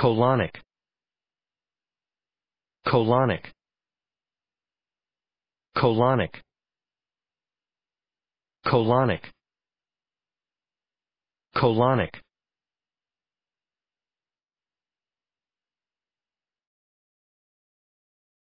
colonic colonic colonic colonic colonic